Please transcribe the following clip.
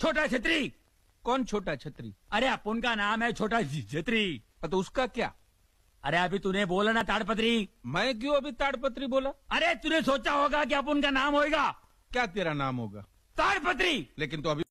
छोटा छत्री कौन छोटा छत्री अरे आप उनका नाम है छोटा छत्री तो उसका क्या अरे अभी तूने बोला ना ताड़पत्री मैं क्यों अभी ताड़पत्री बोला अरे तूने सोचा होगा कि आप उनका नाम होगा क्या तेरा नाम होगा ताड़पत्री लेकिन तो अभी